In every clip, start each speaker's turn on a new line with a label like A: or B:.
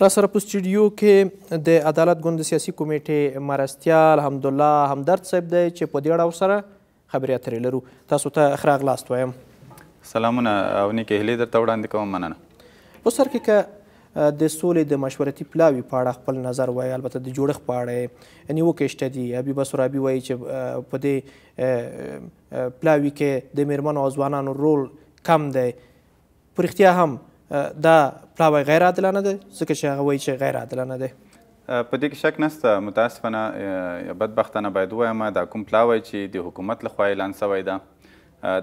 A: را سره په سټډیو کې د عدالت ګوند سیاسي کمیټې مرستیال حمدالله همدرد صاحب دی چې په دې اړه سره خبرې اترې لرو تاسو ته ښه راغلاست وایم
B: سلامونه او نیکې هیلې درته وړاندې کوم مننه
A: په سر کې که د سولې د مشورتي پلاوي په اړه خپل نظر وایي البته د جوړښت په اړه یې نیوکې شته دي حبیبه سرابي وایي چې په دې پلاوي کې د میرمنو او ځوانانو رول کم دی په رښتیا هم دا پلاوی غیر عادلانه ده ځکه چې هغه وایي چې غیر عادلانه ده
B: په دې کې شک نشته متاسفانه یا بدبختانه باید ووایم دا کوم پلاوی چې د حکومت لخوا اعلان سوی ده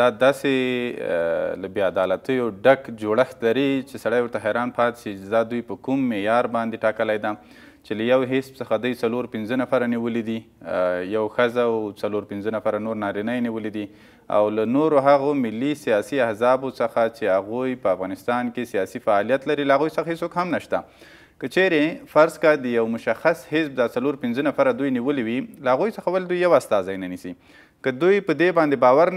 B: دا داسې له بې عدالتیو ډک جوړښت لري چې سړی ورته حیران پاتې شي دا دوی په کوم معیار باندې ټاکلی ده چې له یو حزب څخه دوی څلور پنځه نفره نیولي دي یو ښځه او څلور پنځه نفره نور نارینه یې نیولي دي او له نورو هغو ملي سیاسي احزابو څخه چې هغوی په افغانستان کې سیاسي فعالیت لري له هغوی څخه هیڅوک هم نشته که چیرې فرض کا د یو مشخص حزب دا څلور پنځه نفره دوی نیولي وي له هغوی څخه ول دوی یو استازی نه نیسي که دوی په دې باندې باور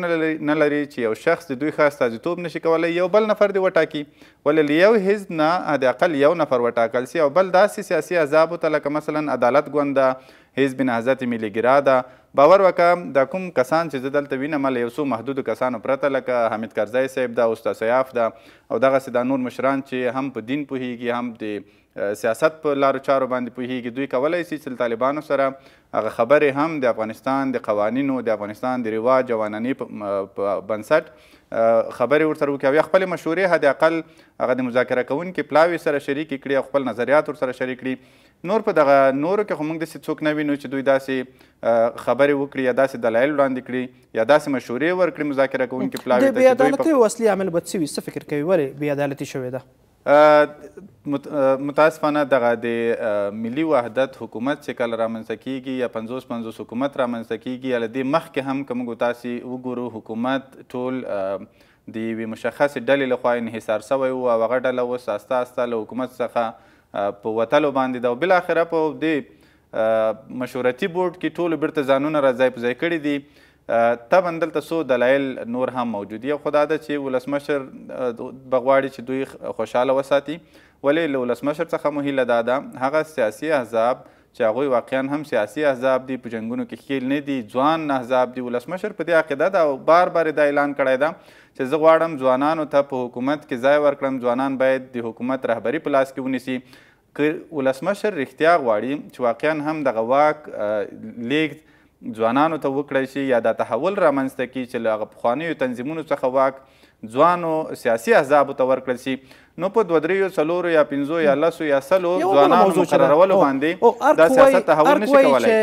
B: نه لري چې یو شخص د دوی ښه استازیتوب نشي کولی یو بل نفر دې وټاکي ولې له یو حزب نه حداقل یو نفر وټاکل سي او بل داسې سیاسي احزابو ته لکه مثلا عدالت ګوند ده حزب نهضت ملي ګرا ده باور وکم د کوم کسان چې زه دلته وینم له یو څو محدودو کسانو پرته لکه حمید کرزی صاحب ده استاد سیاف ده او دغسې دا نور مشران چې هم په دین پوهیږي هم د سیاست په لارو چارو باندې پوهیږي دوی کولی سي چې طالبانو سره هغه خبرې هم د افغانستان د قوانینو د افغانستان د رواج او عنعنې په بنسټ خبرې ورسره وکړي او یا خپلې مشورې حداقل هغه د مذاکره کوونکي پلاوي سره شریکې کړي او خپل نظریات ورسره شریک کړي نور په دغه نورو کې خو موږ داسې څوک نه وینو چې دوی داسې خبرې وکړي یا داسې دلایل وړاندې کړي یا داسې مشورې ورکړي مذاکره کوونکي پلاوي د بې عدالتۍ
A: او اصلي عامل به څه وي څه فکر کوي ولې بې عدالتي شوې ده
B: متاسفانه دغه د ملي وحدت حکومت چې کله رامنځته کیږي یا پنځوس پنځوس حکومت رامنځته کیږي یا له دې مخکې هم که موږ تاسې وګورو حکومت ټول د یوې مشخصې ډلې لخوا انحصار سوی و او هغه ډله اوس استه استه له حکومت څخه په وتلو باندې ده او بالاخره په دې مشورتي بورډ کې ټولو بیرته ځانونه را ځای په ځای کړي دي طبعا دلته څو دلایل نور هم موجود دي خو دا ده چې ولسمشر به غواړي چې دوی خوشحاله وساتي ولې له ولسمشر څخه مو هیله دا ده هغه سیاسي احزاب چې هغوی واقعا هم سیاسي احزاب دي په جنګونو کې ښکیل نه دي ځوان احزاب دي ولسمشر په دې عقیده ده او بار بار دا اعلان کړی ده چې زه غواړم ځوانانو ته په حکومت کې ځای ورکړم ځوانان باید د حکومت رهبري په لاس کې ونیسي که ولسمشر رښتیا غواړي چې واقعا هم دغه واک لیږد ځوانانو ته وکړی شي یا دا تحول رامنځته کړي چې له هغه پخوانیو تنظیمونو څخه واک ځوانو سیاسي احزاب ته ورکړل شي نو په دوه دریو څلورو یا پنځو یا لسو یا سلو ځوانانو مقررولو باندې دا سیاست تحول نشي کولی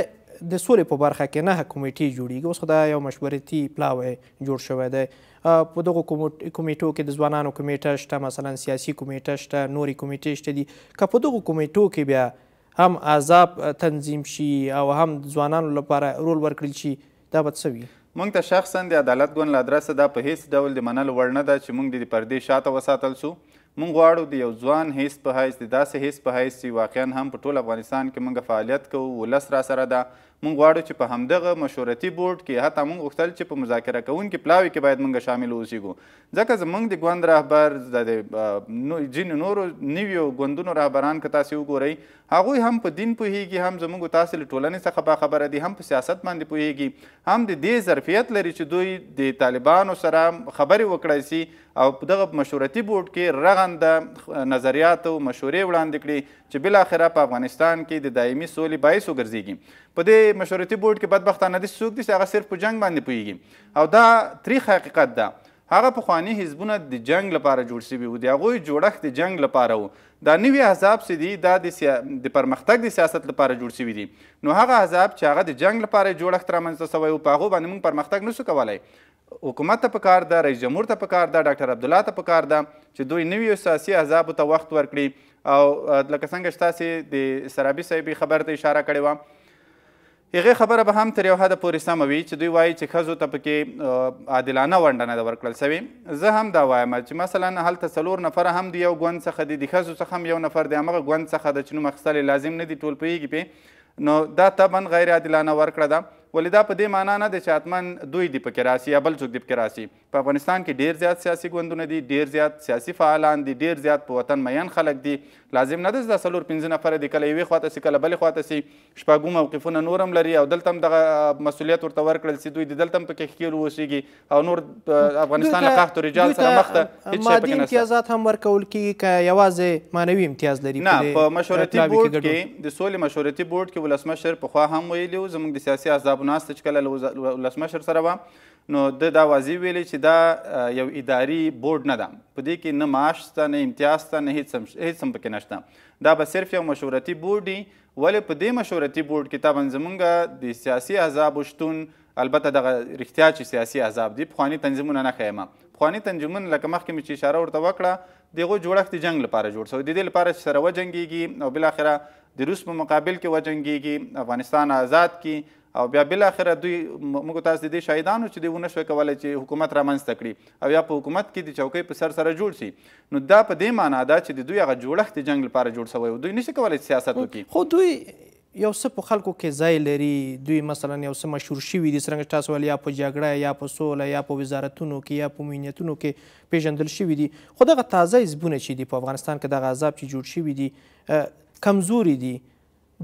A: د سولې په برخه کې نه کمیټې جوړیږي اوس خو دا یو مشورتي پلاوی جوړ شوی دی په دغو کمیټو کې د ځوانانو کمیټه شته مثلا سیاسي کمیټه شته نورې کمیټې شته دي که په دغو کمیټو کې بیا هم عذاب تنظیم شي او هم ځوانانو لپاره رول ورکړل شي دا به څه وي
B: موږ ته شخصا د عدالت ګوند له ادرسه دا په هیڅ ډول د منلو وړ نه ده چې موږ د پردې شاته وساتل سو موږ غواړو د یو ځوان هیڅ په حیث د داسې هیڅ په حیث چې واقعا هم په ټول افغانستان کې موږ فعالیت کوو ولس را سره ده مونږ غواړو چې په همدغه مشورتي بورډ کې حتی مونږ غوښتل چې په مذاکره کوونکي پلاوي کې باید مونږ شامل اوسیږو ځکه زمونږ د ګوند رهبر د ځینو نورو نویو ګوندونو رهبران که تاسې وګورئ هغوی هم په دین پوهیږي هم زمونږ تاسې له ټولنې څخه باخبره دي هم په سیاست باندې پوهیږي هم د دې ظرفیت لري چې دوی د طالبانو سره خبرې وکړی سي او په دغه مشورتي بورډ کې رغنده نظریات او مشورې وړاندې کړي چې بلاخره په افغانستان کې د دایمي سولې باعث وګرځېږي په دې مشورتي بورډ کې بدبختانه دي څوک دي چې هغه صرف په جنگ باندې پوهیږي او دا تریخ حقیقت ده هغه پخوانی حزبونه د جنگ لپاره جوړ شوي وو د هغوی جوړښت د جنگ لپاره و دا نوي احزاب چې دي دا د سیا... د پرمختګ د سیاست لپاره جوړ شوي دي نو هغه احزاب چې هغه د جنگ لپاره جوړښت رامنځته سوی و په هغو باندې موږ پرمختګ نسو کولی حکومت ته پکار ده رئیس جمهور ته پکار ده ډاکټر عبدالله ته پکار ده چې دوی نویو سیاسي احزابو ته وخت ورکړي او لکه څنګه چې تاسې د سرابي صاحب خبر ته اشاره کړې وه هغه خبره به هم تر یو حد پورې سمه وي چې دوی وایي چې ښځو ته پکې عادلانه ونډه نه ده ورکړل سوې زه هم دا وایم چې مثلا هلته څلور نفره هم د یو ګوند څخه دي د ښځو څخه هم یو نفر دی همغه ګوند څخه ده چې نوم اخیستل لازم نه دي ټول پوهیږي پې نو دا طبعا غیر عادلانه ورکړه ده ولې دا په دې معنا نه ده چې حتما دوی دي پکې راسي یا بل څوک دي پکې راسي په افغانستان کې ډیر زیات سیاسي ګوندونه دي ډیر زیات سیاسي فعالان دي ډیر زیات په وطن مین خلک دي لازم نه ده چې دا څلور پنځه نفره دي کله یوې خواته سي کله بلې خواته سي شپږو موقفونه نور هم لري او دلته هم دغه مسؤلیت ورته ورکړل سي دوی دلته هم پکې ښکیل اوسېږي او نور افغانستان له قحط و رجال سره مخ ته هېڅ شی پکې امتیازات
A: هم ورکول کیږي که یوازې معنوي امتیاز لري نه په مشورتي بورډ کې
B: د سولې مشورتي بورډ کې ولسمشر پخوا هم ویلي و زموږ د سیاسي احزابو ناسته چې کله ولسمشر سره وه نو د دا واضح ویلی چې دا یو اداري بورډ نه ده په دې کې نه معاش شته نه امتیاز شته نه هیڅ هم پکې نشته دا به صرف یو مشورتي بورډ وي ولې په دې مشورتي بورډ کې طبعا زمونږ د سیاسي احزابو شتون البته دغه رښتیا چې سیاسي احزاب دي پخواني تنظیمونه نه ښیم پخواني تنظیمونه لکه مخکې مې چې اشاره ورته وکړه د هغو جوړښت د جنګ لپاره جوړ شوی د دې لپاره چې سره وجنګېږي او بالاخره د روس په مقابل کې وجنګېږي افغانستان آزاد کی او بیا بل اخر دوی موږ تاسو د دې شاهدانو چې دیونه شو کولای چې حکومت رامنځته کړي او یا په حکومت کې د چوکۍ په سر سره جوړ شي نو دا په دې معنی دا چې د دوی هغه جوړښت د جنگ لپاره جوړ شوی دوی نشي کولای سیاست وکړي خو دوی
A: یو څه په خلکو کې ځای لري دوی مثلا یو څه مشهور شوي دي څرنګه تاسو ویل یا په جګړه یا په سوله یا په وزارتونو کې یا په مینیتونو کې پیژندل شوي دي خو دغه تازه حزبونه چې دي په افغانستان کې دغه عذاب چې جوړ شوي دي کمزوري دي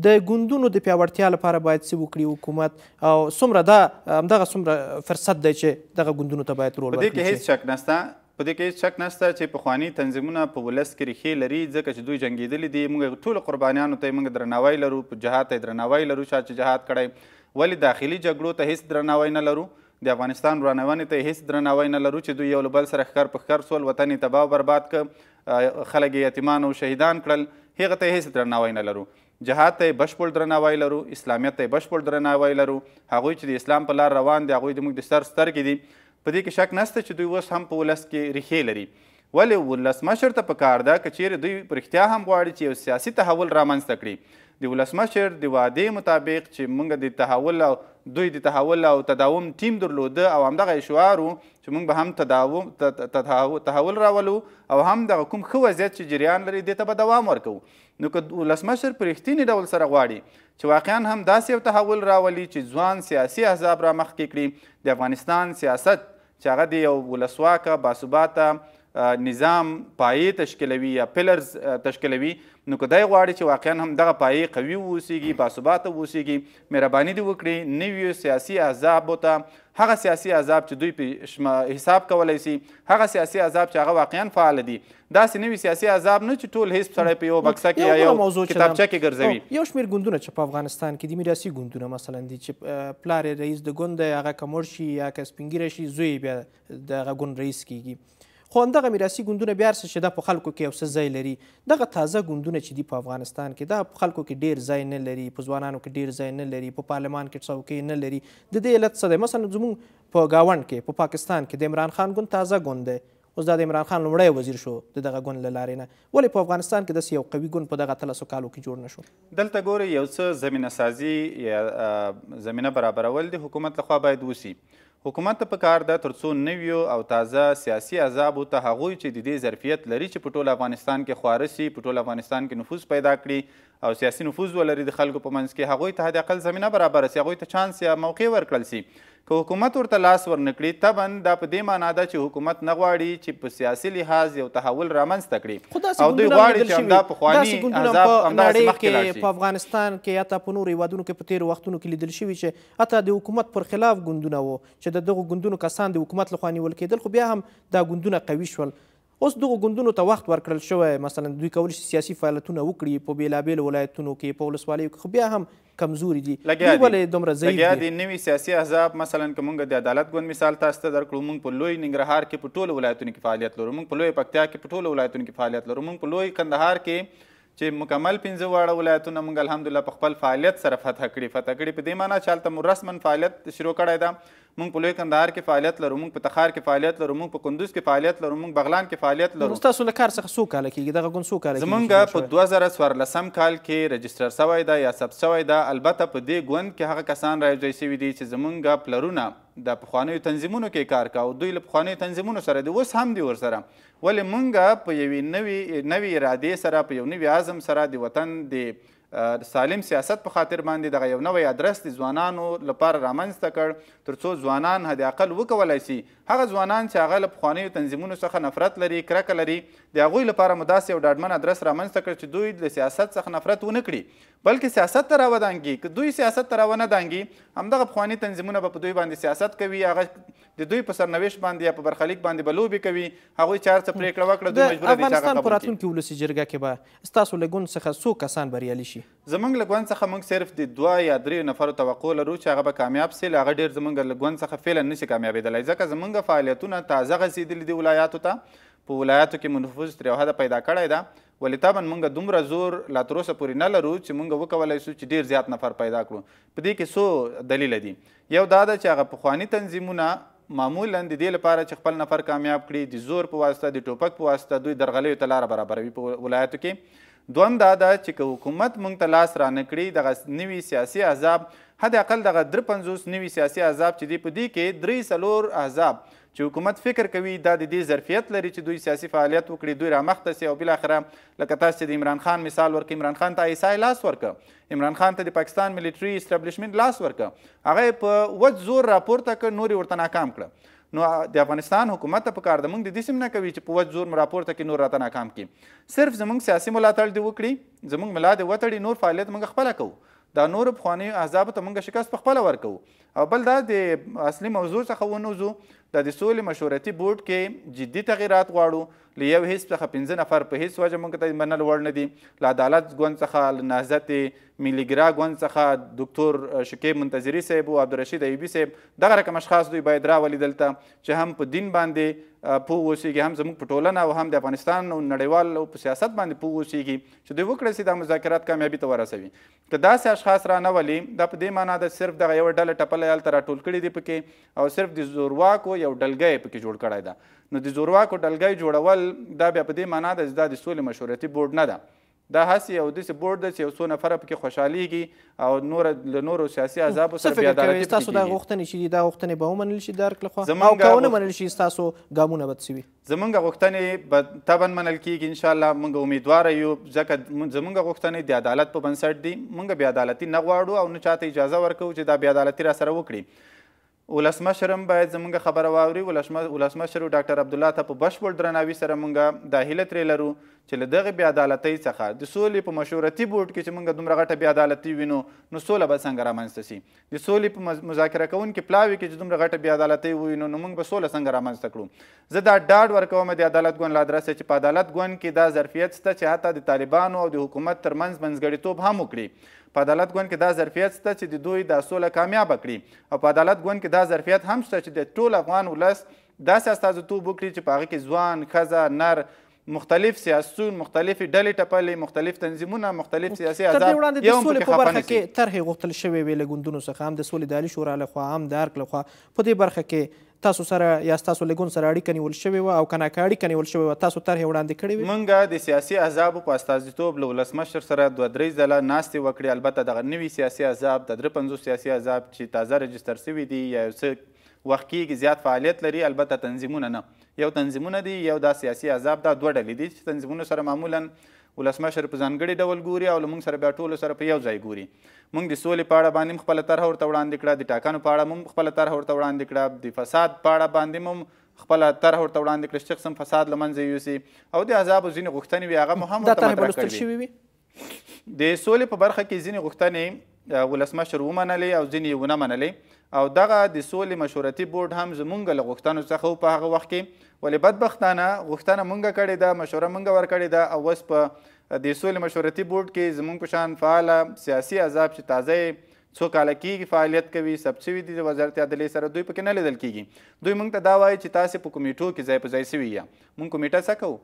A: د ګوندونو د پیاوړتیا لپاره باید څه وکړي حکومت او څومره دا همدغه څومره فرصت دی چې دغه ګوندونو ته باید رول ورکړي په دې کې هیڅ
B: شک نشته په دې کې هیڅ شک نشته چې پخواني تنظیمونه په ولس کې ریښې لري ځکه چې دوی جنګېدلي دي موږ ټولو قربانیانو ته موږ درناوی لرو په جهاد ته درناوی لرو چا چې جهاد کړی ولې داخلي جګړو ته هیڅ درناوی نه لرو د افغانستان ورانونې ته هیڅ درناوی نه لرو چې دوی یو له بل سره ښکر په ښکر سول وطن یې تباه برباد کړ خلک یې یتیمان او شهیدان کړل هغه ته هیڅ درناوی نه لرو جهاد ته بشپړ درناوی لرو اسلامیت ته بشپړ درناوی لرو هغوی چې د اسلام په لار روان دي هغوی زموږ د سر سترګې دي په دې کې شک نسته چې دوی اوس هم په ولس کې ریښې لري ولې ولسمشر ته پکار ده که چیرې دوی په رښتیا هم غواړي چې یو سیاسي تحول رامنځته کړي د ولسمشر د وعدې مطابق چې موږ د تحول او دوی د تحول او تداوم ټیم درلوده او همدغه شعار وو چې موږ به هم تداوم تحول راولو او هم دغه کوم ښه وضعیت چې جریان لري دې ته به دوام ورکوو نو که ولسمشر په رښتینې ډول سره غواړي چې واقعا هم داسې یو تحول راولي چې ځوان سیاسي احزاب را مخکې کړي د افغانستان سیاست چې هغه د یو ولسواکه باثباته نظام پایې تشکیلوي یا پلرز تشکیلوي نو که دی غواړي چې واقعا هم دغه پایې قوي واوسیږي باثباته واوسیږي مهرباني دې وکړي نویو سیاسي احزابو ته هغه سیاسي احزاب چې دوی پې حساب کولی سي هغه سیاسي احزاب چې هغه واقعا فعال دي داسې نوي سیاسي احزاب نه چې ټول حزب سړی په یوه بکسه کې یا یو کتابچه کې ګرځوي
A: یو شمېر ګوندونه چې په افغانستان کې دي میراثي ګوندونه مثلا دي چې پلار رئیس د ګوند دی هغه که مړ شي یا که سپین ږیری شي زوی یې بیا د هغه ګوند رئیس کیږي خو همدغه میراثي ګوندونه بیا هر څه چې دا په خلکو کې یو څه ځای لري دغه تازه ګوندونه چې دي په افغانستان کې دا په خلکو کې ډیر ځای نه لري په ځوانانو کې ډیر ځای نه لري په پارلمان کې څوکۍ نه لري د دې علت څه دی مثلا زموږ په گاونډ کې په پا پاکستان کې د عمران خان ګوند تازه ګوند دی اوس دا د عمران خان لومړی وزیر شو د دغه ګوند له لارې نه ولې په افغانستان کې داسې یو قوي ګوند په دغه اتلسو کالو کې جوړ نه شو
B: دلته ګورئ یو څه زمینه سازي یا زمینه برابرول د حکومت لخوا باید وسي حکومت ته پکار ده ترڅو نویو او تازه سیاسي عذابو ته هغوی چې د دې ظرفیت لري چې په ټول افغانستان کې خواره سي په ټول افغانستان کې نفوذ پیدا کړي او سیاسي نفوذ ولري د خلکو په منځ کې هغوی ته حداقل زمینه برابره سي هغوی ته چانس یا موقع ورکړل سي که حکومت ورته لاس ورنکړي طبعا دا په دې معنا ده چې حکومت نه غواړي چې په سیاسي لحاظ یو تحول رامنځته کړي او دوی غواړي چې همدا پخواني عذاب همداسې مخکې لاړ په
A: افغانستان کې یا حتی په نورو هیوادونو کې په تېرو وختونو کې لیدل شوي چې حتی د حکومت پر خلاف ګوندونه وو چې د دغو ګوندونو کسان د حکومت لخوا نیول کېدل خو بیا هم دا ګوندونه قوي شول اوس دغو ګوندونو ته وخت ورکړل شوی مثلا دوی کولی شي سیاسي فعالیتونه وکړي په بېلابېلو ولایتونو کې په ولسوالیو کې خو بیا هم کمزوري دي ولې دومره ضعیف دي
B: د نوي سیاسي احزاب مثلا که موږ د عدالت ګوند مثال تاسو ته درکړو موږ په لوی ننګرهار کې په ټولو ولایتونو کې فعالیت لرو موږ په لوی پکتیا کې په ټولو ولایتونو کې فعالیت لرو موږ په لوی کندهار کې چې مکمل پنځه واړه ولایتونه موږ الحمدلله په خپل فعالیت سره فتح کړي فتح کړي په دې معنی چې هلته مو رسما فعالیت شروع کړی ده مونږ په لوی کندهار کې فعالیت لرو مونږ په تخار کې فعالیت لرو مونږ په کندوز کې فعالیت لرو مونږ بغلان کې فعالیت لرو
A: تاسو له کار څخه څو کاله کېږي دغه ګوند څو کاله زمونږ په
B: 2014 کال کې رجستر شوی دی یا ثبت شوی دی البته په دې ګوند کې هغه کسان راځي شوی دي چې زمونږ پلرونه د پخوانیو تنظیمونو کې کار کاوه دوی له پخوانیو تنظیمونو سره دي اوس هم دي ورسره ولې مونږ په یوې نوې نوې ارادې سره په یو نوې عزم سره د وطن د سالم سیاست په خاطر باندې دغه یو نوې ادرس د ځوانانو لپاره رامنځته کړ ترڅو ځوانان حد اقل وکولای شي هغه ځوانان چې هغه له پخوانیو تنظیمونو څخه نفرت لري کرکه لري د هغوی لپاره مو داسې یو ډاډمن ادرس رامنځته کړ چې دوی د سیاست څخه نفرت ونه کړي بلکې سیاست ته راودانګي که دوی سیاست ته راونه دانګي همدغه پخواني تنظیمونه به په دوی باندې سیاست کوي هغه د دوی په سرنوشت باندې یا په برخلیک باندې به لوبې کوي هغوی چار څه پرېکړه وکړه دوی مجبوره دي چې افغانستان په راتلونکي
A: ولسي جرګه کې به ستاسو لګون څخه څو کسان بریالي شي
B: زمونږ لګون څخه موږ صرف د دوه یا درې نفرو توقع لرو چې هغه به کامیاب سي هغه ډېر زمونږ لګون څخه فعلا نشي کامیابېدلی ځکه زمونږ فعالیتونه تازه غځېدلي دي ولایاتو ته په ولایاتو کې منفوظ تر یو حده پیدا کړی ده ولې طبعا موږ دومره زور لا تر اوسه پورې نه لرو چې موږ وکولی سو چې ډیر زیات نفر پیدا کړو په دې کې څو دلیل دي یو دا ده چې هغه پخواني تنظیمونه معمولا د دې لپاره چې خپل نفر کامیاب کړي د زور په واسطه د ټوپک په واسطه دوی درغلیو ته لاره برابروي په ولایاتو کې دویم دا ده چې که حکومت موږ ته لاس رانه کړي دغه نوي سیاسي احزاب حداقل دغه درې پنځوس نوي سیاسي احزاب چې دی په دې کې درې څلور احزاب چې حکومت فکر کوي دا د دې ظرفیت لري چې دوی سیاسي فعالیت وکړي دوی رامخته سي او بالاخره لکه تاسو د عمران خان مثال ورکړ عمران خان ته ایسای لاس ورکړ عمران خان ته د پاکستان ملټري اسټابلیشمنت لاس ورکړ هغه په وځ زور راپورته کړ نور ورته ناکام کړ نو د افغانستان حکومت په کار د موږ د دیسم نه کوي چې په وځ زور راپورته کې نور راته ناکام کی صرف زموږ سیاسي ملاتړ دی وکړي زموږ ملاد وتړي نور فعالیت موږ خپل کوو دا نور افغاني احزاب ته موږ شکست په خپل ورکو او بل دا د اصلي موضوع څخه ونوزو د د سولې مشورتي بورډ کې جدي تغیرات غواړو له یو حیث څخه پنځه نفر په هیڅ وجه موږ ته منل وړ نه دي له عدالت ګوند څخه له نهضت ملیګرا ګوند څخه دکتور شکیب منتظری صاحب او عبدالرشید ایوبي صاحب دغه رقم اشخاص دوی باید راولي دلته چې هم په دین باندې پوه اوسیږي هم زموږ په ټولنه او هم د افغانستان او نړیوال او په سیاست باندې پوه اوسیږي چې دوی وکړی سي دا مذاکرات کامیابي ته ورسوي که داسې اشخاص را نه ولي دا په دې معنا ده صرف دغه یوه ډله ټپله هلته راټول کړي دي پکې او صرف د زورواکو یو ډلګۍ پکې جوړ کړی ده نو د زورواکو ډلګۍ جوړول دا بیا په دې معنا ده چې دا د سولې مشورتي بورډ نه ده دا هسې یو داسې بورډ ده چې یو څو نفره پکې خوشحالیږي او نور له نورو سیاسي عذابو سره بې عدالتي ستاسو دا غوښتنې
A: چې دي دا غوښتنې به ومنل شي د هر لخوا او که ونه منل شي ستاسو ګامونه به څه وي
B: زمونږ غوښتنې به طبعا منل کیږي انشاءالله موږ امیدواره یو ځکه زمونږ غوښتنې د عدالت په بنسټ دي موږ بې عدالتي نه غواړو او نه چاته اجازه ورکوو چې دا بې عدالتي راسره وکړي ولسمشرم باید زمونږ خبره واوري ولسمشر ډاکټر عبدالله ته په بشپړ درناوي سره مونږ دا هیله ترې لرو چې له دغې بې عدالتۍ څخه د سولې په مشورتي بورډ کې چې مونږ دومره غټه بې عدالتي وینو نو سوله به څنګه رامنځته سي د سولې په مذاکره کوونکي پلاوي کې چې دومره غټه بې عدالتۍ ووینو نو مونږ به سوله څنګه رامنځته کړو زه دا ډاډ ورکوم د عدالت ګوند له ادرسه چې په عدالت ګوند کې دا ظرفیت شته چې حتی د طالبانو او د حکومت ترمنځ منځګړیتوب هم وکړي په عدالت ګوند کې دا ظرفیت شته چې د دوی دا سوله کامیابه کړي او په عدالت ګوند کې دا ظرفیت هم شته چې د ټول افغان ولس داسې استازیتوب وکړي چې په هغه کې ځوان ښځه نر مختلف سیاسون مختلف ډلې ټپلې مختلف تنظیمونه مختلف سیاسي احزاب یو په برخه کې
A: طرح غوښتل شوی وی لګوندونو څخه هم د سولې د عالی شورا له خوا هم د ارک له خوا په دې برخه کې تاسو سره یا تاسو لګون سره اړیکه نیول شوې وه او که ناکه اړیکه نیول شوې وه تاسو طرحې وړاندې کړې وي
B: موږ د سیاسي عذابو په استازیتوب له ولسمشر سره دوه درې ځله ناستې وکړې البته دغه نوي سیاسي عذاب د درې پنځوس سیاسي عذاب چې تازه رجستر سوي دي یا یو څه وخت کېږي زیات فعالیت لري البته تنظیمونه نه یو تنظیمونه دي یو دا سیاسي عذاب دا دوه ډلې دي چې تنظیمونو سره معمولا ولسمشر په ځانګړي ډول ګوري او موږ سره بیا ټولو سره په یو ځای ګوري موږ د سولې په اړه باندې خپل طرح ورته وړاندې کړه د ټاکنو په اړه موږ خپل طرح ورته وړاندې کړه د فساد په اړه باندې موږ خپل طرح ورته وړاندې کړه چې قسم فساد له منځه یوسي او د عذاب ځینې غوښتنې وي هغه مو هم ورته مطرح
A: کړې
B: د سولې په برخه کې ځینې غوښتنې ولسمشر ومنلې او ځینې یې ونه منلې او دغه د سولې مشورتي بورډ هم زمونږ له غوښتنو څخه په هغه وخت کې ولې بدبختانه غوښتنه مونږه کړې ده مشوره مونږه ورکړې ده او اوس په د سولې مشورتي بورډ کې زمونږ په شان فعاله سیاسي عذاب چې تازه څو کاله کېږي فعالیت کوي سب سوي دي د وزارت عدلیې سره دوی پکې نه لیدل کېږي دوی مونږ ته دا وایي چې تاسې په کمیټو کې ځای په ځای سوي یا مونږ کمیټه څه کوو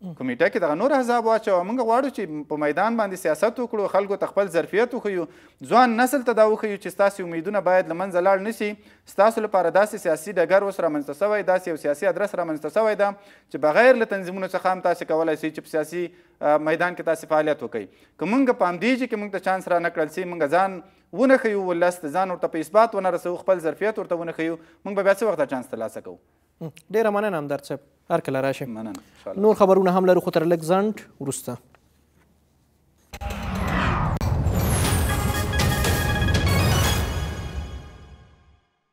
B: کمیټه کې دغه نور احزاب واچو موږ غواړو چې په میدان باندې سیاست وکړو خلکو ته خپل ظرفیت وښیو ځوان نسل ته دا وښیو چې ستاسې امیدونه باید له منځه لاړ نه شي ستاسو لپاره داسې سیاسي ډګر اوس رامنځته سوی داسې یو سیاسي ادرس رامنځته سوی ده چې بغیر له تنظیمونو څخه هم تاسې کولی سئ چې په سیاسي میدان کې تاسې فعالیت وکړئ که موږ په همدې چې موږ ته چانس را نه کړل سي موږ ځان ونه ښیو ولس ته ځان ورته په اثبات ونه رسوو خپل ظرفیت ورته ونه ښیو موږ به بیا څه وخته چانس ترلاسه کوو ډیره مننه همدرد صاحب هر کله راشئ مننه
A: نور خبرونه هم لرو خو تر لږ ځنډ وروسته